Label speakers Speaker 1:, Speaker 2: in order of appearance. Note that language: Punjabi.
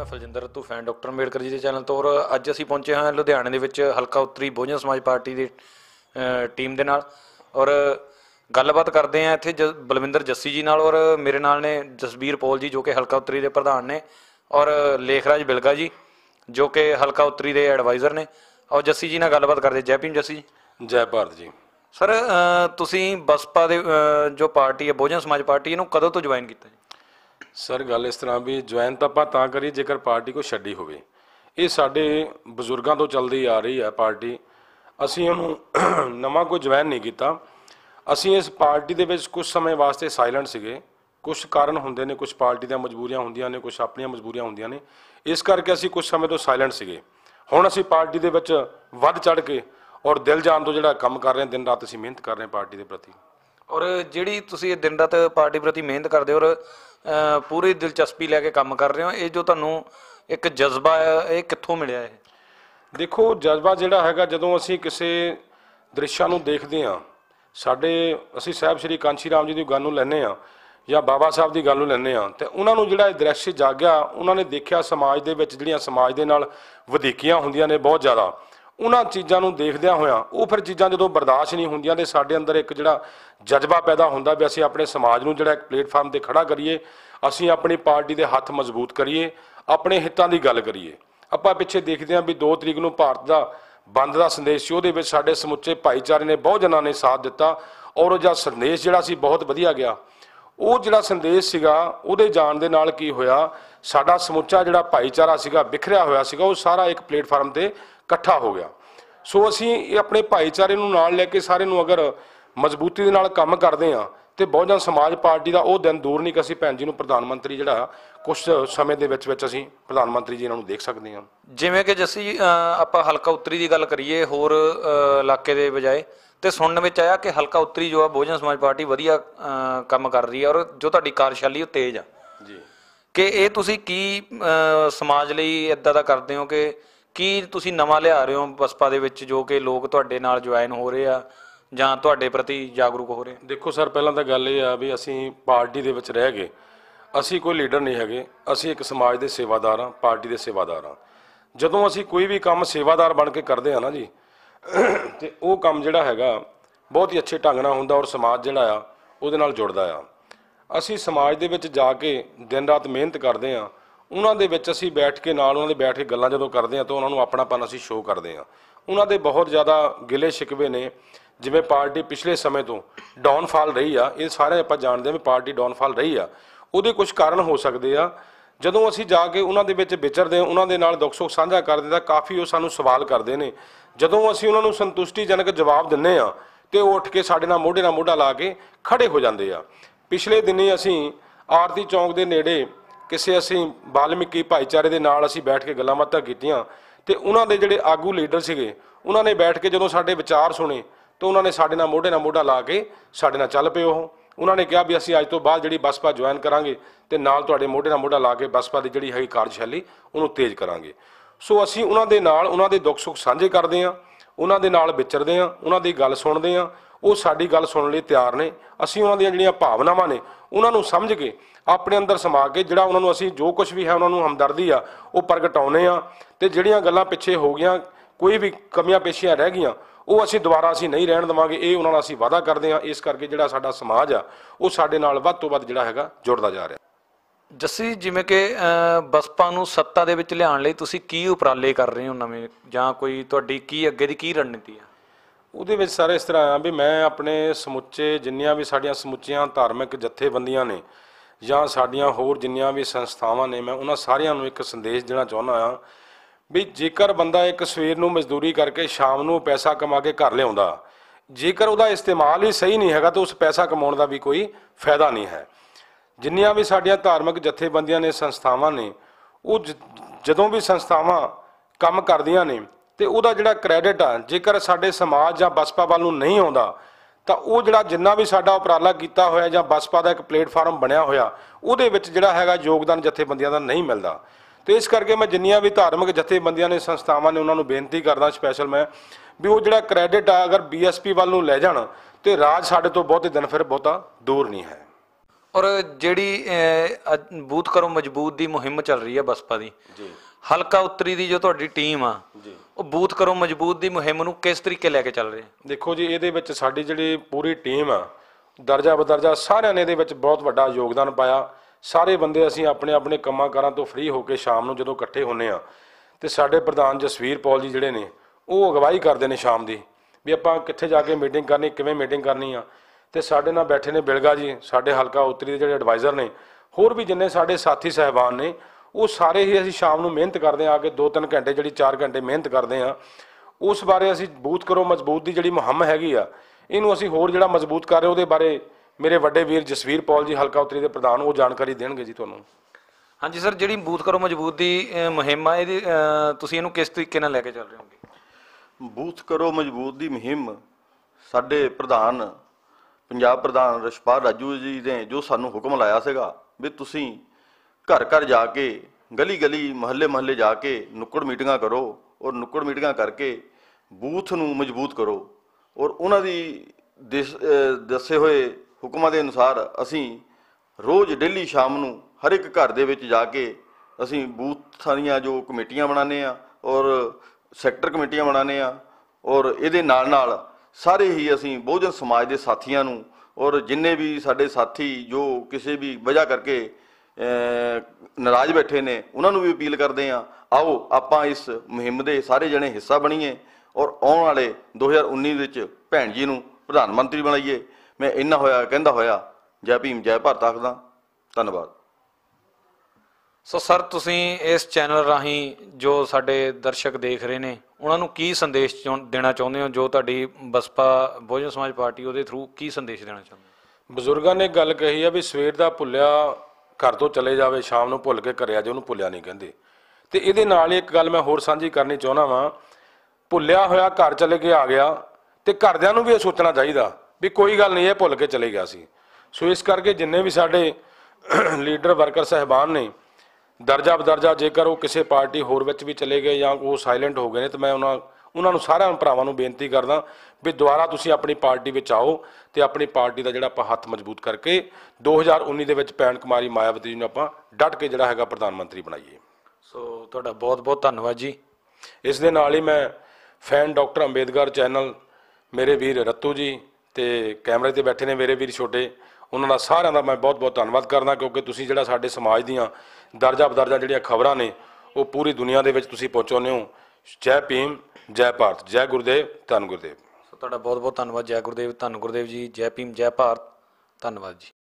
Speaker 1: ਮੈਂ ਫਲਜਿੰਦਰ ਤੂ ਫੈਨ ਡਾਕਟਰ ਮੇਲਕਰ ਜੀ ਦੇ ਚੈਨਲ ਤੋਂ ਔਰ ਅੱਜ ਅਸੀਂ ਪਹੁੰਚੇ ਹਾਂ ਲੁਧਿਆਣੇ ਦੇ ਵਿੱਚ ਹਲਕਾ ਉੱਤਰੀ ਬੋਝਨ ਸਮਾਜ ਪਾਰਟੀ ਦੇ ਟੀਮ ਦੇ ਨਾਲ ਔਰ ਗੱਲਬਾਤ ਕਰਦੇ ਹਾਂ ਇੱਥੇ ਬਲਵਿੰਦਰ ਜੱਸੀ ਜੀ ਨਾਲ ਔਰ ਮੇਰੇ ਨਾਲ ਨੇ ਜਸਬੀਰ ਪੋਲ ਜੀ ਜੋ ਕਿ ਹਲਕਾ ਉੱਤਰੀ ਦੇ ਪ੍ਰਧਾਨ ਨੇ ਔਰ ਲੇਖਰਾਜ ਬਿਲਗਾ ਜੀ ਜੋ ਕਿ ਹਲਕਾ ਉੱਤਰੀ ਦੇ ਐਡਵਾਈਜ਼ਰ ਨੇ ਔਰ ਜੱਸੀ ਜੀ ਨਾਲ ਗੱਲਬਾਤ ਕਰਦੇ ਜੈ ਭੀਮ ਜੱਸੀ ਜੈ ਭਾਰਤ ਜੀ ਸਰ ਤੁਸੀਂ ਬਸਪਾ ਦੇ ਜੋ ਪਾਰਟੀ ਹੈ ਬੋਝਨ ਸਮਾਜ ਪਾਰਟੀ ਇਹਨੂੰ ਕਦੋਂ ਤੋਂ ਜੁਆਇਨ ਕੀਤਾ ਜੀ ਸਰ ਗੱਲ ਇਸ ਤਰ੍ਹਾਂ ਵੀ ਜੁਆਇਨ ਤਾਂ ਆਪਾਂ ਤਾਂ ਕਰੀ ਜੇਕਰ ਪਾਰਟੀ ਕੋ ਛੱਡੀ ਹੋਵੇ ਇਹ ਸਾਡੇ
Speaker 2: ਬਜ਼ੁਰਗਾਂ ਤੋਂ ਚੱਲਦੀ ਆ ਰਹੀ ਹੈ ਪਾਰਟੀ ਅਸੀਂ ਉਹਨੂੰ ਨਵਾਂ ਕੋ ਜੁਆਇਨ ਨਹੀਂ ਕੀਤਾ ਅਸੀਂ ਇਸ ਪਾਰਟੀ ਦੇ ਵਿੱਚ ਕੁਝ ਸਮੇਂ ਵਾਸਤੇ ਸਾਇਲੈਂਟ ਸੀਗੇ ਕੁਝ ਕਾਰਨ ਹੁੰਦੇ ਨੇ ਕੁਝ ਪਾਰਟੀ ਦੀਆਂ ਮਜਬੂਰੀਆਂ ਹੁੰਦੀਆਂ ਨੇ ਕੁਝ ਆਪਣੀਆਂ ਮਜਬੂਰੀਆਂ ਹੁੰਦੀਆਂ ਨੇ ਇਸ ਕਰਕੇ ਅਸੀਂ ਕੁਝ ਸਮੇਂ ਤੋਂ ਸਾਇਲੈਂਟ ਸੀਗੇ ਹੁਣ ਅਸੀਂ ਪਾਰਟੀ ਦੇ ਵਿੱਚ ਵੱਧ ਚੜ ਕੇ ਔਰ ਦਿਲ ਜਾਨ ਤੋਂ ਜਿਹੜਾ ਕੰਮ ਕਰ ਰਹੇ ਹਾਂ ਦਿਨ ਰਾਤ ਅਸੀਂ ਮਿਹਨਤ ਕਰ ਰਹੇ ਹਾਂ ਪਾਰਟੀ ਦੇ ਪ੍ਰਤੀ
Speaker 1: ਔਰ ਜਿਹੜੀ ਤੁਸੀਂ ਇਹ ਦਿਨ ਰਾਤ ਪਾਰਟੀ ਪ੍ਰਤੀ ਮਿਹਨਤ ਕਰਦੇ ਹੋ ਔਰ ਪੂਰੀ ਦਿਲਚਸਪੀ ਲੈ ਕੇ ਕੰਮ ਕਰ ਰਹੇ ਹੋ ਇਹ ਜੋ ਤੁਹਾਨੂੰ ਇੱਕ ਜਜ਼ਬਾ ਹੈ ਇਹ ਕਿੱਥੋਂ ਮਿਲਿਆ ਇਹ ਦੇਖੋ ਜਜ਼ਬਾ ਜਿਹੜਾ ਹੈਗਾ ਜਦੋਂ ਅਸੀਂ ਕਿਸੇ ਦ੍ਰਿਸ਼ਾਂ ਨੂੰ ਦੇਖਦੇ ਹਾਂ
Speaker 2: ਸਾਡੇ ਅਸੀਂ ਸਾਹਿਬ ਸ੍ਰੀ ਕਾਂਸ਼ੀ ਰਾਮ ਜੀ ਦੀ ਗੱਲ ਨੂੰ ਲੈਨੇ ਆ ਜਾਂ ਬਾਬਾ ਸਾਹਿਬ ਦੀ ਗੱਲ ਨੂੰ ਲੈਨੇ ਆ ਤੇ ਉਹਨਾਂ ਨੂੰ ਜਿਹੜਾ ਇਹ ਦ੍ਰਿਸ਼ ਜਾਗਿਆ ਉਹਨਾਂ ਨੇ ਦੇਖਿਆ ਸਮਾਜ ਦੇ ਵਿੱਚ ਜਿਹੜੀਆਂ ਸਮਾਜ ਦੇ ਨਾਲ ਵਧੇਕੀਆਂ ਹੁੰਦੀਆਂ ਨੇ ਬਹੁਤ ਜ਼ਿਆਦਾ ਉਹਨਾਂ ਚੀਜ਼ਾਂ ਨੂੰ ਦੇਖਦਿਆਂ ਹੋਇਆਂ ਉਹ ਫਿਰ ਚੀਜ਼ਾਂ ਜਦੋਂ ਬਰਦਾਸ਼ਤ ਨਹੀਂ ਹੁੰਦੀਆਂ ਤੇ ਸਾਡੇ ਅੰਦਰ ਇੱਕ ਜਿਹੜਾ ਜਜ਼ਬਾ ਪੈਦਾ ਹੁੰਦਾ ਵੀ ਅਸੀਂ ਆਪਣੇ ਸਮਾਜ ਨੂੰ ਜਿਹੜਾ ਇੱਕ ਪਲੇਟਫਾਰਮ ਤੇ ਖੜਾ ਕਰੀਏ ਅਸੀਂ ਆਪਣੀ ਪਾਰਟੀ ਦੇ ਹੱਥ ਮਜ਼ਬੂਤ ਕਰੀਏ ਆਪਣੇ ਹਿੱਤਾਂ ਦੀ ਗੱਲ ਕਰੀਏ ਆਪਾਂ ਪਿੱਛੇ ਦੇਖਦੇ ਹਾਂ ਵੀ 2 ਤਰੀਕ ਨੂੰ ਭਾਰਤ ਦਾ ਬੰਦ ਦਾ ਸੰਦੇਸ਼ ਸੀ ਉਹਦੇ ਵਿੱਚ ਸਾਡੇ ਸਮੁੱਚੇ ਭਾਈਚਾਰੇ ਨੇ ਬਹੁਤ ਜਨਾਂ ਨੇ ਸਾਥ ਦਿੱਤਾ ਔਰ ਉਹ ਜਿਹੜਾ ਸੰਦੇਸ਼ ਜਿਹੜਾ ਸੀ ਬਹੁਤ ਵਧੀਆ ਗਿਆ ਉਹ ਜਿਹੜਾ ਸੰਦੇਸ਼ ਸੀਗਾ ਉਹਦੇ ਜਾਣ ਦੇ ਨਾਲ ਕੀ ਹੋਇਆ ਸਾਡਾ ਸਮੁੱਚਾ ਜਿਹੜਾ ਭਾਈਚਾਰਾ ਸੀਗਾ ਵਿਖਰਿਆ ਹੋਇਆ ਸੀਗਾ ਉਹ ਸਾਰਾ ਇੱਕ ਪਲੇਟਫਾਰਮ ਤੇ ਇਕੱਠਾ ਹੋ ਗਿਆ ਸੋ ਅਸੀਂ ਇਹ ਆਪਣੇ ਭਾਈਚਾਰੇ ਨੂੰ ਨਾਲ ਲੈ ਕੇ ਸਾਰੇ ਨੂੰ ਅਗਰ ਮਜ਼ਬੂਤੀ ਦੇ ਨਾਲ ਕੰਮ ਕਰਦੇ ਆ ਤੇ ਬਹੁਜਨ ਸਮਾਜ ਪਾਰਟੀ ਦਾ ਉਹ ਦਿਨ ਦੂਰ ਨਹੀਂ ਕਿ ਅਸੀਂ ਭੈਣ ਜੀ ਨੂੰ ਪ੍ਰਧਾਨ ਮੰਤਰੀ ਜਿਹੜਾ ਕੁਝ ਸਮੇਂ ਦੇ ਵਿੱਚ ਵਿੱਚ ਅਸੀਂ ਪ੍ਰਧਾਨ ਮੰਤਰੀ ਜੀ ਇਹਨਾਂ ਨੂੰ ਦੇਖ ਸਕਦੇ ਆ
Speaker 1: ਜਿਵੇਂ ਕਿ ਜੱਸੀ ਆਪਾਂ ਹਲਕਾ ਉੱਤਰੀ ਦੀ ਗੱਲ ਕਰੀਏ ਹੋਰ ਇਲਾਕੇ ਦੇ ਬਜਾਏ ਤੇ ਸੁਣਨ ਵਿੱਚ ਆਇਆ ਕਿ ਹਲਕਾ ਉੱਤਰੀ ਜੋ ਆ ਬਹੁਜਨ ਸਮਾਜ ਪਾਰਟੀ ਵਧੀਆ ਕੰਮ ਕਰ ਰਹੀ ਹੈ ਔਰ ਜੋ ਤੁਹਾਡੀ ਕਾਰਜਸ਼ਾਲੀ ਉਹ ਤੇਜ਼ ਆ ਜੀ ਕਿ ਇਹ ਤੁਸੀਂ ਕੀ ਸਮਾਜ ਲਈ ਇਦਾਂ ਦਾ ਕਰਦੇ ਹੋ ਕਿ ਕੀ ਤੁਸੀਂ ਨਵਾਂ ਲਿਆ ਰਹੇ ਹੋ ਬਸਪਾ ਦੇ ਵਿੱਚ ਜੋ ਕਿ ਲੋਕ ਤੁਹਾਡੇ ਨਾਲ ਜੁਆਇਨ ਹੋ ਰਹੇ ਆ ਜਾਂ ਤੁਹਾਡੇ ਪ੍ਰਤੀ ਜਾਗਰੂਕ ਹੋ ਰਹੇ ਆ ਦੇਖੋ ਸਰ ਪਹਿਲਾਂ ਤਾਂ ਗੱਲ ਇਹ ਆ ਵੀ ਅਸੀਂ ਪਾਰਟੀ ਦੇ ਵਿੱਚ ਰਹਿ ਗਏ
Speaker 2: ਅਸੀਂ ਕੋਈ ਲੀਡਰ ਨਹੀਂ ਹੈਗੇ ਅਸੀਂ ਇੱਕ ਸਮਾਜ ਦੇ ਸੇਵਾਦਾਰ ਆ ਪਾਰਟੀ ਦੇ ਸੇਵਾਦਾਰ ਆ ਜਦੋਂ ਅਸੀਂ ਕੋਈ ਵੀ ਕੰਮ ਸੇਵਾਦਾਰ ਬਣ ਕੇ ਕਰਦੇ ਆ ਨਾ ਜੀ ਤੇ ਉਹ ਕੰਮ ਜਿਹੜਾ ਹੈਗਾ ਬਹੁਤ ਹੀ ਅੱਛੇ ਢੰਗ ਨਾਲ ਹੁੰਦਾ ਔਰ ਸਮਾਜ ਜਿਹੜਾ ਆ ਉਹਦੇ ਨਾਲ ਜੁੜਦਾ ਆ ਅਸੀਂ ਸਮਾਜ ਦੇ ਵਿੱਚ ਜਾ ਕੇ ਦਿਨ ਰਾਤ ਮਿਹਨਤ ਕਰਦੇ ਆ ਉਹਨਾਂ ਦੇ ਵਿੱਚ ਅਸੀਂ ਬੈਠ ਕੇ ਨਾਲ ਉਹਨਾਂ ਦੇ ਬੈਠ ਕੇ ਗੱਲਾਂ ਜਦੋਂ ਕਰਦੇ ਆ ਤਾਂ ਉਹਨਾਂ ਨੂੰ ਆਪਣਾਪਨ ਅਸੀਂ ਸ਼ੋਅ ਕਰਦੇ ਆ ਉਹਨਾਂ ਦੇ ਬਹੁਤ ਜ਼ਿਆਦਾ ਗਿਲੇ ਸ਼ਿਕਵੇ ਨੇ ਜਿਵੇਂ ਪਾਰਟੀ ਪਿਛਲੇ ਸਮੇਂ ਤੋਂ ਡਾਊਨਫਾਲ ਰਹੀ ਆ ਇਹ ਸਾਰੇ ਆਪਾਂ ਜਾਣਦੇ ਆ ਵੀ ਪਾਰਟੀ ਡਾਊਨਫਾਲ ਰਹੀ ਆ ਉਹਦੇ ਕੁਝ ਕਾਰਨ ਹੋ ਸਕਦੇ ਆ ਜਦੋਂ ਅਸੀਂ ਜਾ ਕੇ ਉਹਨਾਂ ਦੇ ਵਿੱਚ ਵਿਚਰਦੇ ਆ ਉਹਨਾਂ ਦੇ ਨਾਲ ਦੁੱਖ ਸੁੱਖ ਸਾਂਝਾ ਕਰਦੇ ਤਾਂ ਕਾਫੀ ਉਹ ਸਾਨੂੰ ਸਵਾਲ ਕਰਦੇ ਨੇ ਜਦੋਂ ਅਸੀਂ ਉਹਨਾਂ ਨੂੰ ਸੰਤੁਸ਼ਟੀਜਨਕ ਜਵਾਬ ਦਿੰਨੇ ਆ ਤੇ ਉਹ ਉੱਠ ਕੇ ਸਾਡੇ ਨਾਲ ਮੋਢੇ ਨਾਲ ਮੋਢਾ ਲਾ ਕੇ ਖੜੇ ਹੋ ਜਾਂਦੇ ਆ ਪਿਛਲੇ ਦਿਨੀ ਅਸੀਂ ਆਰਤੀ ਚੌਂਕ ਦੇ ਨੇੜੇ ਕਿਸੇ ਅਸੀਂ ਬਾਲਮਿਕੀ ਭਾਈਚਾਰੇ ਦੇ ਨਾਲ ਅਸੀਂ ਬੈਠ ਕੇ ਗੱਲਾਂ ਬਾਤਾਂ ਕੀਤੀਆਂ ਤੇ ਉਹਨਾਂ ਦੇ ਜਿਹੜੇ ਆਗੂ ਲੀਡਰ ਸੀਗੇ ਉਹਨਾਂ ਨੇ ਬੈਠ ਕੇ ਜਦੋਂ ਸਾਡੇ ਵਿਚਾਰ ਸੁਣੇ ਤਾਂ ਉਹਨਾਂ ਨੇ ਸਾਡੇ ਨਾਲ ਮੋਢੇ ਨਾਲ ਮੋਢਾ ਲਾ ਕੇ ਸਾਡੇ ਨਾਲ ਚੱਲ ਪਏ ਉਹ ਉਹਨਾਂ ਨੇ ਕਿਹਾ ਵੀ ਅਸੀਂ ਅੱਜ ਤੋਂ ਬਾਅਦ ਜਿਹੜੀ ਬਸਪਾ ਜੁਆਇਨ ਕਰਾਂਗੇ ਤੇ ਨਾਲ ਤੁਹਾਡੇ ਮੋਢੇ ਨਾਲ ਮੋਢਾ ਲਾ ਕੇ ਬਸਪਾ ਦੀ ਜਿਹੜੀ ਹੈਗੀ ਕਾਰਜਸ਼ੈਲੀ ਉਹਨੂੰ ਤੇਜ਼ ਕਰਾਂਗੇ ਸੋ ਅਸੀਂ ਉਹਨਾਂ ਦੇ ਨਾਲ ਉਹਨਾਂ ਦੇ ਦੁੱਖ ਸੁੱਖ ਸਾਂਝੇ ਕਰਦੇ ਆਂ ਉਹਨਾਂ ਦੇ ਨਾਲ ਵਿਚਰਦੇ ਆਂ ਉਹਨਾਂ ਦੀ ਗੱਲ ਸੁਣਦੇ ਆਂ ਉਹ ਸਾਡੀ ਗੱਲ ਸੁਣਨ ਲਈ ਤਿਆਰ ਨੇ ਅਸੀਂ ਉਹਨਾਂ ਦੀਆਂ ਜਿਹੜੀਆਂ ਭਾਵਨਾਵਾਂ ਨੇ ਉਹਨਾਂ ਨੂੰ ਸਮਝ ਕੇ ਆਪਣੇ ਅੰਦਰ ਸਮਾ ਕੇ ਜਿਹੜਾ ਉਹਨਾਂ ਨੂੰ ਅਸੀਂ ਜੋ ਕੁਝ ਵੀ ਹੈ ਉਹਨਾਂ ਨੂੰ ਹਮਦਰਦੀ ਆ ਉਹ ਪ੍ਰਗਟਾਉਨੇ ਆ ਤੇ ਜਿਹੜੀਆਂ ਗੱਲਾਂ ਪਿੱਛੇ ਹੋ ਗਈਆਂ ਕੋਈ ਵੀ ਕਮੀਆਂ ਪੇਸ਼ੀਆਂ ਰਹਿ ਗਈਆਂ ਉਹ ਅਸੀਂ ਦੁਬਾਰਾ ਅਸੀਂ ਨਹੀਂ ਰਹਿਣ ਦਵਾਂਗੇ ਇਹ ਉਹਨਾਂ ਨਾਲ ਅਸੀਂ ਵਾਅਦਾ ਕਰਦੇ ਆ ਇਸ ਕਰਕੇ ਜਿਹੜਾ ਸਾਡਾ ਸਮਾਜ ਆ ਉਹ ਸਾਡੇ ਨਾਲ ਵੱਧ ਤੋਂ ਵੱਧ ਜਿਹੜਾ ਹੈਗਾ ਜੁੜਦਾ ਜਾ ਰਿਹਾ
Speaker 1: ਜੱਸੀ ਜਿਵੇਂ ਕਿ ਬਸਪਾ ਨੂੰ ਸੱਤਾ ਦੇ ਵਿੱਚ ਲਿਆਉਣ ਲਈ ਤੁਸੀਂ ਕੀ ਉਪਰਾਲੇ ਕਰ ਰਹੇ ਹੋ ਨਵੇਂ ਜਾਂ ਕੋਈ ਤੁਹਾਡੀ ਕੀ ਅੱਗੇ ਦੀ ਕੀ ਰਣਨੀਤੀ ਆ ਉਹਦੇ ਵਿੱਚ ਸਾਰੇ ਇਸ ਤਰ੍ਹਾਂ ਆ ਵੀ ਮੈਂ
Speaker 2: ਆਪਣੇ ਸਮੁੱਚੇ ਜਿੰਨੀਆਂ ਵੀ ਸਾਡੀਆਂ ਸਮੁੱਚੀਆਂ ਧਾਰਮਿਕ ਜਥੇਬੰਦੀਆਂ ਨੇ ਜਾਂ ਸਾਡੀਆਂ ਹੋਰ ਜਿੰਨੀਆਂ ਵੀ ਸੰਸਥਾਵਾਂ ਨੇ ਮੈਂ ਉਹਨਾਂ ਸਾਰਿਆਂ ਨੂੰ ਇੱਕ ਸੰਦੇਸ਼ ਦੇਣਾ ਚਾਹੁੰਦਾ ਆ ਵੀ ਜੇਕਰ ਬੰਦਾ ਇੱਕ ਸਵੇਰ ਨੂੰ ਮਜ਼ਦੂਰੀ ਕਰਕੇ ਸ਼ਾਮ ਨੂੰ ਪੈਸਾ ਕਮਾ ਕੇ ਘਰ ਲਿਆਉਂਦਾ ਜੇਕਰ ਉਹਦਾ ਇਸਤੇਮਾਲ ਹੀ ਸਹੀ ਨਹੀਂ ਹੈਗਾ ਤਾਂ ਉਸ ਪੈਸਾ ਕਮਾਉਣ ਦਾ ਵੀ ਕੋਈ ਫਾਇਦਾ ਨਹੀਂ ਹੈ ਜਿੰਨੀਆਂ ਵੀ ਸਾਡੀਆਂ ਧਾਰਮਿਕ ਜਥੇਬੰਦੀਆਂ ਨੇ ਸੰਸਥਾਵਾਂ ਨੇ ਉਹ ਜਦੋਂ ਵੀ ਸੰਸਥਾਵਾਂ ਕੰਮ ਕਰਦੀਆਂ ਨੇ ਤੇ ਉਹਦਾ ਜਿਹੜਾ ਕ੍ਰੈਡਿਟ ਆ ਜੇਕਰ ਸਾਡੇ ਸਮਾਜ ਜਾਂ ਬਸਪਾ ਵੱਲ ਨੂੰ ਨਹੀਂ ਆਉਂਦਾ ਤਾਂ ਉਹ ਜਿਹੜਾ ਜਿੰਨਾ ਵੀ ਸਾਡਾ ਉਪਰਾਲਾ ਕੀਤਾ ਹੋਇਆ ਜਾਂ ਬਸਪਾ ਦਾ ਇੱਕ ਪਲੇਟਫਾਰਮ ਬਣਿਆ ਹੋਇਆ ਉਹਦੇ ਵਿੱਚ ਜਿਹੜਾ ਹੈਗਾ ਯੋਗਦਾਨ ਜਥੇਬੰਦੀਆਂ ਦਾ ਨਹੀਂ ਮਿਲਦਾ ਤੇ ਇਸ ਕਰਕੇ ਮੈਂ ਜਿੰਨੀਆਂ ਵੀ ਧਾਰਮਿਕ ਜਥੇਬੰਦੀਆਂ ਨੇ ਸੰਸਥਾਵਾਂ ਨੇ ਉਹਨਾਂ ਨੂੰ ਬੇਨਤੀ ਕਰਦਾ ਸਪੈਸ਼ਲ ਮੈਂ ਵੀ ਉਹ ਜਿਹੜਾ ਕ੍ਰੈਡਿਟ ਆ ਅਗਰ ਬੀਐਸਪੀ ਵੱਲ ਨੂੰ ਲੈ ਜਾਣ ਤੇ ਰਾਜ ਸਾਡੇ ਤੋਂ ਬਹੁਤੇ ਦਿਨ ਫਿਰ ਬਹੁਤਾ ਦੂਰ ਨਹੀਂ ਹੈ
Speaker 1: ਔਰ ਜਿਹੜੀ ਬੂਥ ਕਰੋ ਮਜ਼ਬੂਤ ਦੀ ਮੁਹਿੰਮ ਚੱਲ ਰਹੀ ਹੈ ਬਸਪਾ ਦੀ ਜੀ ਹਲਕਾ ਉੱਤਰੀ ਦੀ ਜੋ ਤੁਹਾਡੀ ਟੀਮ ਆ ਜੀ ਉਹ ਬੂਥ ਕਰੋ ਮਜ਼ਬੂਤ ਦੀ ਮੁਹਿੰਮ ਨੂੰ ਕਿਸ ਤਰੀਕੇ ਲੈ ਕੇ ਚੱਲ ਰਹੇ ਦੇਖੋ ਜੀ ਇਹਦੇ ਵਿੱਚ ਸਾਡੀ
Speaker 2: ਜਿਹੜੀ ਪੂਰੀ ਟੀਮ ਆ ਦਰਜਾ ਬਦਰਜਾ ਸਾਰਿਆਂ ਨੇ ਇਹਦੇ ਵਿੱਚ ਬਹੁਤ ਵੱਡਾ ਯੋਗਦਾਨ ਪਾਇਆ ਸਾਰੇ ਬੰਦੇ ਅਸੀਂ ਆਪਣੇ ਆਪਣੇ ਕੰਮਾਂ ਕਾਰਾਂ ਤੋਂ ਫ੍ਰੀ ਹੋ ਕੇ ਸ਼ਾਮ ਨੂੰ ਜਦੋਂ ਇਕੱਠੇ ਹੁੰਨੇ ਆ ਤੇ ਸਾਡੇ ਪ੍ਰਧਾਨ ਜਸਵੀਰ ਪੌਲ ਜੀ ਜਿਹੜੇ ਨੇ ਉਹ ਅਗਵਾਈ ਕਰਦੇ ਨੇ ਸ਼ਾਮ ਦੀ ਵੀ ਆਪਾਂ ਕਿੱਥੇ ਜਾ ਕੇ ਮੀਟਿੰਗ ਕਰਨੀ ਕਿਵੇਂ ਮੀਟਿੰਗ ਕਰਨੀ ਆ ਤੇ ਸਾਡੇ ਨਾਲ ਬੈਠੇ ਨੇ ਬਿਲਗਾ ਜੀ ਸਾਡੇ ਹਲਕਾ ਉਤਰੀ ਦੇ ਜਿਹੜੇ ਐਡਵਾਈਜ਼ਰ ਨੇ ਹੋਰ ਵੀ ਜਿੰਨੇ ਸਾਡੇ ਸਾਥੀ ਸਹਿਬਾਨ ਨੇ ਉਹ ਸਾਰੇ ਹੀ ਅਸੀਂ ਸ਼ਾਮ ਨੂੰ ਮਿਹਨਤ ਕਰਦੇ ਆ ਕੇ 2-3 ਘੰਟੇ ਜਿਹੜੀ 4 ਘੰਟੇ ਮਿਹਨਤ ਕਰਦੇ ਆ ਉਸ ਬਾਰੇ ਅਸੀਂ ਬੂਤ ਕਰੋ ਮਜ਼ਬੂਤ ਦੀ ਜਿਹੜੀ ਮੁਹਿੰਮ ਹੈਗੀ ਆ ਇਹਨੂੰ ਅਸੀਂ ਹੋਰ ਜਿਹੜਾ ਮਜ਼ਬੂਤ ਕਰ ਰਹੇ ਉਹਦੇ ਬਾਰੇ ਮੇਰੇ ਵੱਡੇ ਵੀਰ ਜਸਵੀਰ ਪੌਲ ਜੀ ਹਲਕਾ ਉਤਰੀ ਦੇ ਪ੍ਰਧਾਨ ਉਹ ਜਾਣਕਾਰੀ ਦੇਣਗੇ
Speaker 3: ਜੀ ਤੁਹਾਨੂੰ
Speaker 1: ਹਾਂਜੀ ਸਰ ਜਿਹੜੀ ਬੂਤ ਕਰੋ ਮਜ਼ਬੂਤ ਦੀ ਮੁਹਿੰਮ ਆ ਇਹਦੀ ਤੁਸੀਂ ਇਹਨੂੰ ਕਿਸ ਤਰੀਕੇ ਨਾਲ ਲੈ ਕੇ ਚੱਲ ਰਹੇ ਹੋਗੇ
Speaker 3: ਬੂਤ ਕਰੋ ਮਜ਼ਬੂਤ ਦੀ ਮੁਹਿੰਮ ਸਾਡੇ ਪ੍ਰਧਾਨ ਪੰਜਾਬ ਪ੍ਰਧਾਨ ਰਸ਼ਪਾਲ ਰਾਜੂ ਜੀ ਨੇ ਜੋ ਸਾਨੂੰ ਹੁਕਮ ਲਾਇਆ ਸੀਗਾ ਵੀ ਤੁਸੀਂ ਘਰ ਘਰ ਜਾ ਕੇ ਗਲੀ ਗਲੀ ਮਹੱਲੇ ਮਹੱਲੇ ਜਾ ਕੇ ਨੁੱਕੜ ਮੀਟਿੰਗਾਂ ਕਰੋ ਔਰ ਨੁੱਕੜ ਮੀਟਿੰਗਾਂ ਕਰਕੇ ਬੂਥ ਨੂੰ ਮਜ਼ਬੂਤ ਕਰੋ ਔਰ ਉਹਨਾਂ ਦੀ ਦੱਸੇ ਹੋਏ ਹੁਕਮਾਂ ਦੇ ਅਨੁਸਾਰ ਅਸੀਂ ਰੋਜ਼ ਡੇਲੀ ਸ਼ਾਮ ਨੂੰ ਹਰ ਇੱਕ ਘਰ ਦੇ ਵਿੱਚ ਜਾ ਕੇ ਅਸੀਂ ਬੂਥਾਂ ਦੀਆਂ ਜੋ ਕਮੇਟੀਆਂ ਬਣਾਉਂਦੇ ਆ ਔਰ ਸੈਕਟਰ ਕਮੇਟੀਆਂ ਬਣਾਉਂਦੇ ਆ ਔਰ ਇਹਦੇ ਨਾਲ ਨਾਲ ਸਾਰੇ ਹੀ ਅਸੀਂ ਬਹੁਜਨ ਸਮਾਜ ਦੇ ਸਾਥੀਆਂ ਨੂੰ ਔਰ ਜਿੰਨੇ ਵੀ ਸਾਡੇ ਸਾਥੀ ਜੋ ਕਿਸੇ ਵੀ ਵਜ੍ਹਾ ਕਰਕੇ ਨਾਰਾਜ਼ ਬੈਠੇ ਨੇ ਉਹਨਾਂ ਨੂੰ ਵੀ ਅਪੀਲ ਕਰਦੇ ਆ ਆਓ ਆਪਾਂ ਇਸ ਮੁਹਿੰਮ ਦੇ ਸਾਰੇ ਜਣੇ ਹਿੱਸਾ ਬਣੀਏ ਔਰ ਆਉਣ ਵਾਲੇ 2019 ਵਿੱਚ ਭੈਣ ਜੀ ਨੂੰ ਪ੍ਰਧਾਨ ਮੰਤਰੀ ਬਣਾਈਏ ਮੈਂ ਇੰਨਾ ਹੋਇਆ ਕਹਿੰਦਾ ਹੋਇਆ ਜੈ ਭੀਮ ਜੈ ਭਾਰਤ ਆਖਦਾ ਧੰਨਵਾਦ
Speaker 1: ਸੋ ਸਰ ਤੁਸੀਂ ਇਸ ਚੈਨਲ ਰਾਹੀਂ ਜੋ ਸਾਡੇ ਦਰਸ਼ਕ ਦੇਖ ਰਹੇ ਨੇ ਉਹਨਾਂ ਨੂੰ ਕੀ ਸੰਦੇਸ਼ ਦੇਣਾ ਚਾਹੁੰਦੇ ਹੋ ਜੋ ਤੁਹਾਡੀ ਬਸਪਾ ਬਹੁਜਨ ਸਮਾਜ ਪਾਰਟੀ ਉਹਦੇ ਥਰੂ ਕੀ ਸੰਦੇਸ਼ ਦੇਣਾ ਚਾਹੁੰਦੇ ਬਜ਼ੁਰਗਾਂ ਨੇ ਗੱਲ ਕਹੀ ਆ ਵੀ ਸਵੇਰ ਦਾ ਭੁੱਲਿਆ ਘਰ
Speaker 2: ਤੋਂ ਚਲੇ ਜਾਵੇ ਸ਼ਾਮ ਨੂੰ ਭੁੱਲ ਕੇ ਘਰੇ ਆ ਜਾ ਉਹਨੂੰ ਭੁੱਲਿਆ ਨਹੀਂ ਕਹਿੰਦੇ ਤੇ ਇਹਦੇ ਨਾਲ ਇੱਕ ਗੱਲ ਮੈਂ ਹੋਰ ਸਾਂਝੀ ਕਰਨੀ ਚਾਹੁੰਦਾ ਵਾਂ ਭੁੱਲਿਆ ਹੋਇਆ ਘਰ ਚਲੇ ਕੇ ਆ ਗਿਆ ਤੇ ਘਰਦਿਆਂ ਨੂੰ ਵੀ ਇਹ ਸੋਚਣਾ ਚਾਹੀਦਾ ਵੀ ਕੋਈ ਗੱਲ ਨਹੀਂ ਇਹ ਭੁੱਲ ਕੇ ਚਲੇ ਗਿਆ ਸੀ ਸੋ ਇਸ ਕਰਕੇ ਜਿੰਨੇ ਵੀ ਸਾਡੇ ਲੀਡਰ ਵਰਕਰ ਸਹਿਬਾਨ ਨੇ ਦਰਜਾ ਬਦਰਜਾ ਜੇਕਰ ਉਹ ਕਿਸੇ ਪਾਰਟੀ ਹੋਰ ਵਿੱਚ ਵੀ ਚਲੇ ਗਏ ਜਾਂ ਉਹ ਸਾਇਲੈਂਟ ਹੋ ਗਏ ਨੇ ਤਾਂ ਮੈਂ ਉਹਨਾਂ ਉਹਨਾਂ ਨੂੰ ਸਾਰਿਆਂ ਭਰਾਵਾਂ ਨੂੰ ਬੇਨਤੀ ਕਰਦਾ ਵੀ ਦੁਬਾਰਾ ਤੁਸੀਂ ਆਪਣੀ ਪਾਰਟੀ ਵਿੱਚ ਆਓ ਤੇ ਆਪਣੀ ਪਾਰਟੀ ਦਾ ਜਿਹੜਾ ਆਪਾਂ ਹੱਥ ਮਜ਼ਬੂਤ ਕਰਕੇ 2019 ਦੇ ਵਿੱਚ ਪੈਣ ਕੁਮਾਰੀ ਮਾਇਆਵਤੀ ਜੀ ਨੂੰ ਆਪਾਂ ਡਟ ਕੇ ਜਿਹੜਾ ਹੈਗਾ ਪ੍ਰਧਾਨ ਮੰਤਰੀ ਬਣਾਈਏ ਸੋ ਤੁਹਾਡਾ ਬਹੁਤ-ਬਹੁਤ ਧੰਨਵਾਦ ਜੀ ਇਸ ਦੇ ਨਾਲ ਹੀ ਮੈਂ ਫੈਨ ਡਾਕਟਰ ਅੰਬੇਦਕਰ ਚੈਨਲ ਮੇਰੇ ਵੀਰ ਰਤੂ ਜੀ ਤੇ ਕੈਮਰੇ ਤੇ ਬੈਠੇ ਨੇ ਮੇਰੇ ਵੀਰ ਛੋਟੇ ਉਹਨਾਂ ਦਾ ਸਾਰਿਆਂ ਦਾ ਮੈਂ ਬਹੁਤ-ਬਹੁਤ ਧੰਨਵਾਦ ਕਰਦਾ ਕਿਉਂਕਿ ਤੁਸੀਂ ਜਿਹੜਾ ਸਾਡੇ ਸਮਾਜ ਦੀਆਂ ਦਰਜਾ ਬਦਰਜਾ ਜਿਹੜੀਆਂ ਖਬਰਾਂ ਨੇ ਉਹ ਪੂਰੀ ਦੁਨੀਆ ਦੇ ਵਿੱਚ ਤੁਸੀਂ ਪਹੁੰਚਾਉਂਦੇ ਹੋ ਜੈ ਭੀਮ ਜੈ ਭਾਰਤ ਜੈ ਗੁਰਦੇਵ ਧੰਨ ਗੁਰਦੇਵ
Speaker 1: ਸੋ ਤੁਹਾਡਾ ਬਹੁਤ ਬਹੁਤ ਧੰਨਵਾਦ ਜੈ ਗੁਰਦੇਵ ਧੰਨ
Speaker 3: ਗੁਰਦੇਵ ਜੀ ਜੈ ਭੀਮ ਜੈ ਭਾਰਤ ਧੰਨਵਾਦ ਜੀ